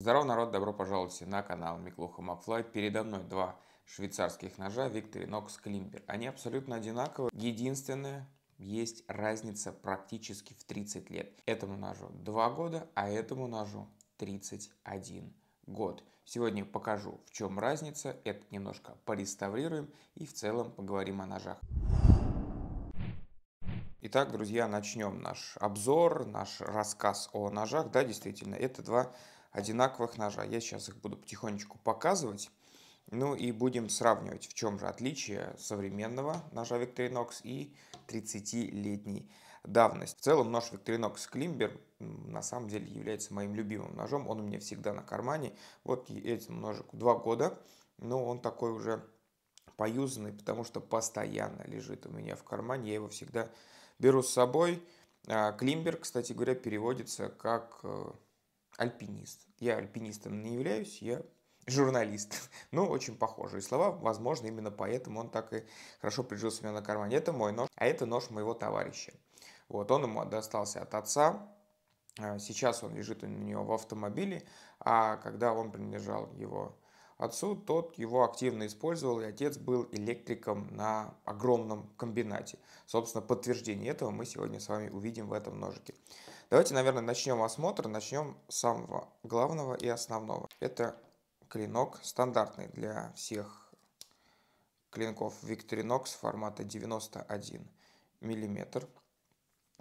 Здорово, народ, добро пожаловать на канал Миклуха Макфлай. Передо мной два швейцарских ножа Викторинокс Климпер. Они абсолютно одинаковые. Единственное, есть разница практически в 30 лет. Этому ножу 2 года, а этому ножу 31 год. Сегодня покажу, в чем разница, это немножко пореставрируем и в целом поговорим о ножах. Итак, друзья, начнем наш обзор, наш рассказ о ножах. Да, действительно, это два одинаковых ножа. Я сейчас их буду потихонечку показывать. Ну и будем сравнивать, в чем же отличие современного ножа Victorinox и 30-летней давности. В целом нож Victorinox Кlimber на самом деле является моим любимым ножом. Он у меня всегда на кармане. Вот этим ножику два года, но он такой уже поюзанный, потому что постоянно лежит у меня в кармане. Я его всегда беру с собой. Климбер, а, кстати говоря, переводится как э, альпинист. Я альпинистом не являюсь, я журналист. Но очень похожие слова. Возможно, именно поэтому он так и хорошо прижился у меня на кармане. Это мой нож, а это нож моего товарища. Вот, он ему достался от отца. А, сейчас он лежит у него в автомобиле, а когда он принадлежал его Отцу тот его активно использовал, и отец был электриком на огромном комбинате. Собственно, подтверждение этого мы сегодня с вами увидим в этом ножике. Давайте, наверное, начнем осмотр. Начнем с самого главного и основного. Это клинок стандартный для всех клинков Victorinox формата 91 мм.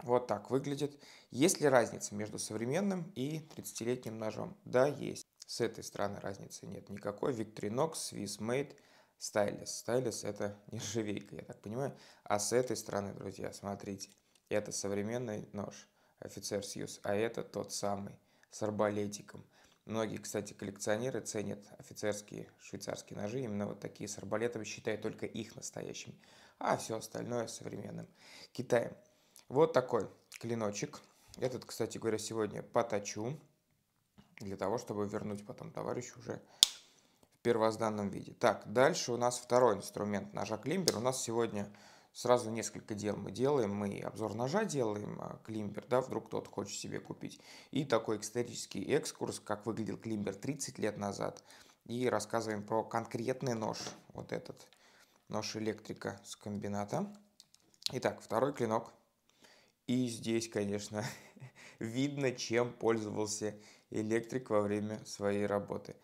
Вот так выглядит. Есть ли разница между современным и 30-летним ножом? Да, есть. С этой стороны разницы нет никакой. Victorinox, Swissmade, Stylus. Stylus это нержавейка, я так понимаю. А с этой стороны, друзья, смотрите, это современный нож офицер Сьюз, а это тот самый с арбалетиком. Многие, кстати, коллекционеры ценят офицерские швейцарские ножи, именно вот такие с арбалетом, считая только их настоящими, а все остальное современным Китаем. Вот такой клиночек. Этот, кстати говоря, сегодня поточу для того, чтобы вернуть потом товарищу уже в первозданном виде. Так, дальше у нас второй инструмент ножа климбер. У нас сегодня сразу несколько дел мы делаем. Мы обзор ножа делаем, а, климбер, да, вдруг кто-то хочет себе купить. И такой исторический экскурс, как выглядел климбер 30 лет назад. И рассказываем про конкретный нож, вот этот нож электрика с комбината. Итак, второй клинок. И здесь, конечно, видно, чем пользовался электрик во время своей работы.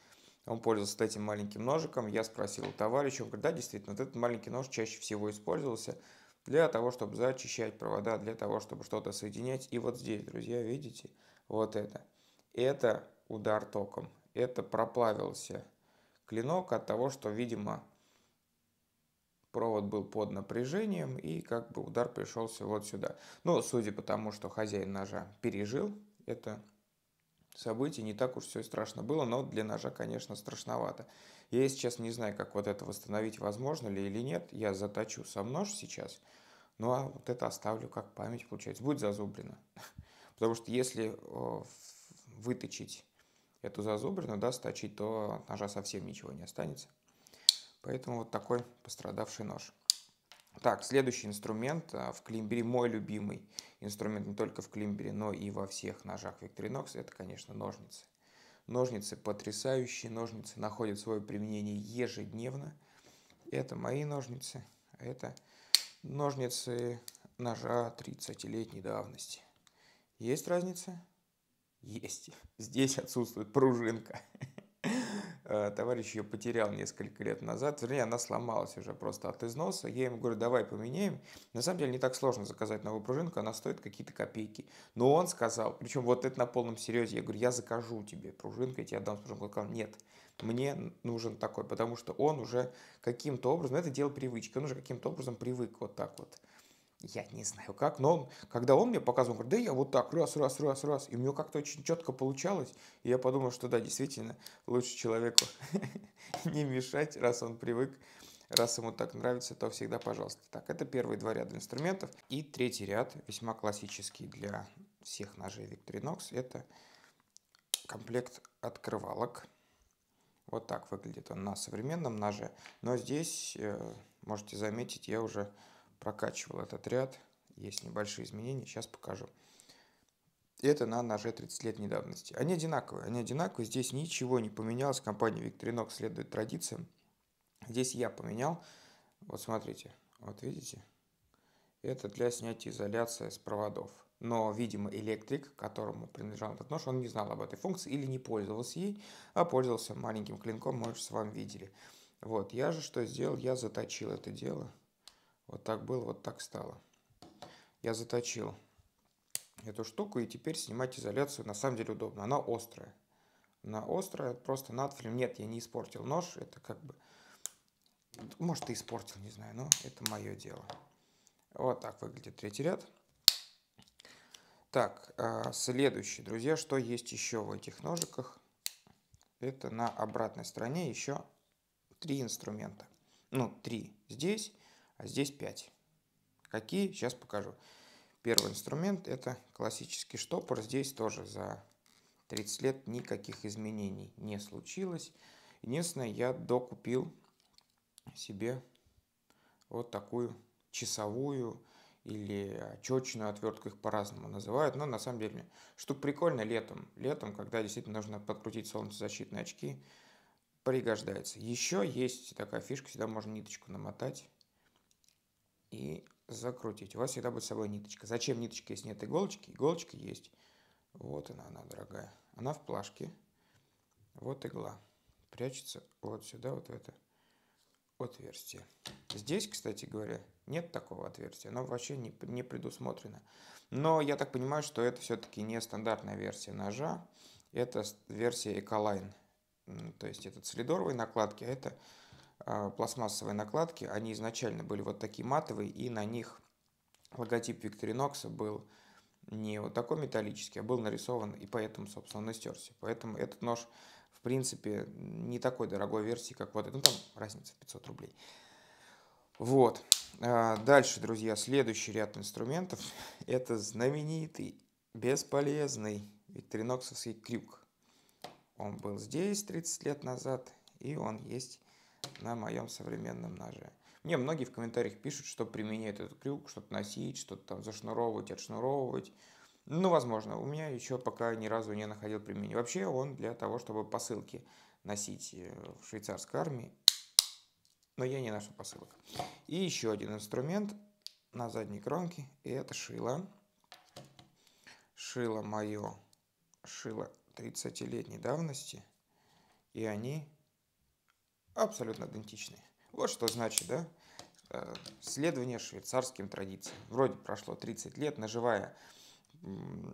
Он пользовался этим маленьким ножиком. Я спросил у товарища, он говорит, да, действительно, вот этот маленький нож чаще всего использовался для того, чтобы зачищать провода, для того, чтобы что-то соединять. И вот здесь, друзья, видите, вот это. Это удар током. Это проплавился клинок от того, что, видимо, провод был под напряжением, и как бы удар пришелся вот сюда. Но ну, судя по тому, что хозяин ножа пережил это событие, не так уж все страшно было, но для ножа, конечно, страшновато. Я, если честно, не знаю, как вот это восстановить, возможно ли или нет. Я заточу сам нож сейчас, ну а вот это оставлю как память, получается. Будет зазублено. Потому что если выточить эту зазубрину, да, сточить, то от ножа совсем ничего не останется. Поэтому вот такой пострадавший нож. Так, следующий инструмент а, в климбере, мой любимый инструмент не только в климбере, но и во всех ножах Victorinox, это, конечно, ножницы. Ножницы потрясающие, ножницы находят свое применение ежедневно. Это мои ножницы, это ножницы ножа 30-летней давности. Есть разница? Есть. Здесь отсутствует пружинка. Э, товарищ ее потерял несколько лет назад, вернее, она сломалась уже просто от износа. Я ему говорю, давай поменяем. На самом деле не так сложно заказать новую пружинку, она стоит какие-то копейки. Но он сказал, причем вот это на полном серьезе, я говорю, я закажу тебе пружинку, я тебе отдам пружинку. Он сказал, нет, мне нужен такой, потому что он уже каким-то образом, это дело привычки, он уже каким-то образом привык вот так вот я не знаю как, но он, когда он мне показывал, он говорит, да я вот так, раз, раз, раз, раз. И у него как-то очень четко получалось. И я подумал, что да, действительно, лучше человеку не мешать, раз он привык, раз ему так нравится, то всегда пожалуйста. Так, это первые два ряда инструментов. И третий ряд, весьма классический для всех ножей Victorinox, это комплект открывалок. Вот так выглядит он на современном ноже. Но здесь, э, можете заметить, я уже прокачивал этот ряд. Есть небольшие изменения, сейчас покажу. Это на ноже 30 лет недавности Они одинаковые, они одинаковые. Здесь ничего не поменялось. Компания Викторинок следует традициям. Здесь я поменял. Вот смотрите, вот видите? Это для снятия изоляции с проводов. Но, видимо, электрик, которому принадлежал этот нож, он не знал об этой функции или не пользовался ей, а пользовался маленьким клинком, мы же с вами видели. Вот, я же что сделал? Я заточил это дело. Вот так было, вот так стало. Я заточил эту штуку и теперь снимать изоляцию на самом деле удобно. Она острая. Она острая, просто надфилем. Нет, я не испортил нож, это как бы... Может, и испортил, не знаю, но это мое дело. Вот так выглядит третий ряд. Так, а, следующий, друзья, что есть еще в этих ножиках? Это на обратной стороне еще три инструмента. Ну, три здесь а здесь 5. Какие? Сейчас покажу. Первый инструмент это классический штопор. Здесь тоже за 30 лет никаких изменений не случилось. Единственное, я докупил себе вот такую часовую или отчетчную отвертку, их по-разному называют. Но на самом деле штука прикольная летом. Летом, когда действительно нужно подкрутить солнцезащитные очки, пригождается. Еще есть такая фишка, сюда можно ниточку намотать и закрутить. У вас всегда будет с собой ниточка. Зачем ниточка, если нет иголочки? Иголочка есть. Вот она, она дорогая. Она в плашке. Вот игла. Прячется вот сюда, вот в это отверстие. Здесь, кстати говоря, нет такого отверстия. Оно вообще не, не предусмотрено. Но я так понимаю, что это все-таки не стандартная версия ножа. Это версия Ecoline. То есть это солидоровые накладки, а это а, пластмассовые накладки, они изначально были вот такие матовые, и на них логотип Victorinox был не вот такой металлический, а был нарисован, и поэтому, собственно, он истерся. Поэтому этот нож, в принципе, не такой дорогой версии, как вот этот. Ну, там разница в 500 рублей. Вот. А, дальше, друзья, следующий ряд инструментов – это знаменитый, бесполезный викториноксовский крюк. Он был здесь 30 лет назад, и он есть на моем современном ноже. Мне многие в комментариях пишут, что применяют этот крюк, что-то носить, что-то там зашнуровывать, отшнуровывать. Ну, возможно, у меня еще пока ни разу не находил применение. Вообще он для того, чтобы посылки носить э, в швейцарской армии, но я не нашел посылок. И еще один инструмент на задней кромке, и это шило. Шило мое, шило 30-летней давности, и они абсолютно идентичны. Вот что значит, да? Э, следование швейцарским традициям. Вроде прошло 30 лет, наживая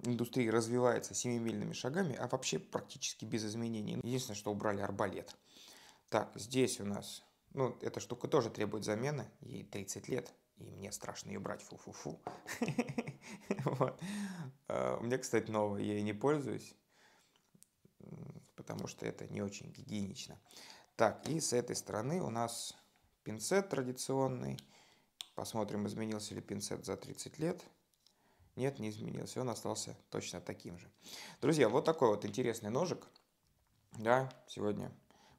индустрия развивается семимильными шагами, а вообще практически без изменений. Единственное, что убрали арбалет. Так, здесь у нас, ну, эта штука тоже требует замены, ей 30 лет, и мне страшно ее брать, фу-фу-фу. У э, меня, кстати, новая, я ей не пользуюсь, потому что это не очень гигиенично. Так, и с этой стороны у нас пинцет традиционный. Посмотрим, изменился ли пинцет за 30 лет. Нет, не изменился, он остался точно таким же. Друзья, вот такой вот интересный ножик. Да, сегодня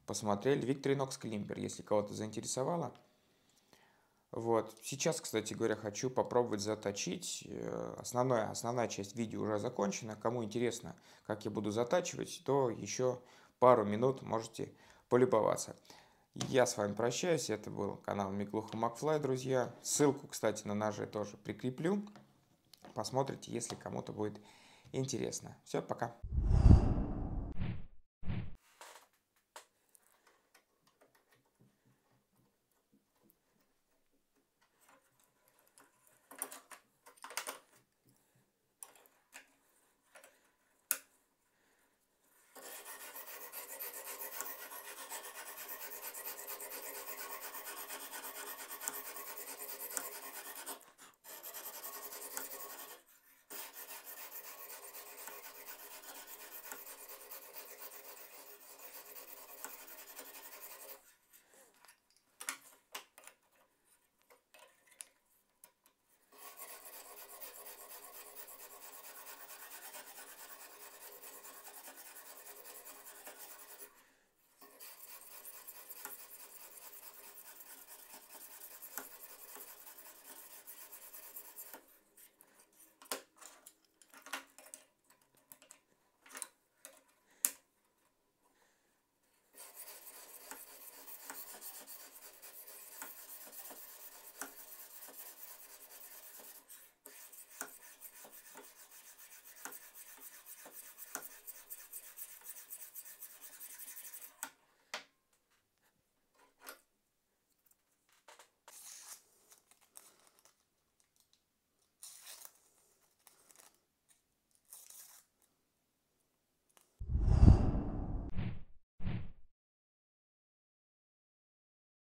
посмотрели. Victorinox Климпер, если кого-то заинтересовало. Вот. Сейчас, кстати говоря, хочу попробовать заточить. Э, основная, основная часть видео уже закончена. Кому интересно, как я буду затачивать, то еще пару минут можете полюбоваться. Я с вами прощаюсь. Это был канал Миклуха Макфлай, друзья. Ссылку, кстати, на ножи тоже прикреплю. Посмотрите, если кому-то будет интересно. Все, пока.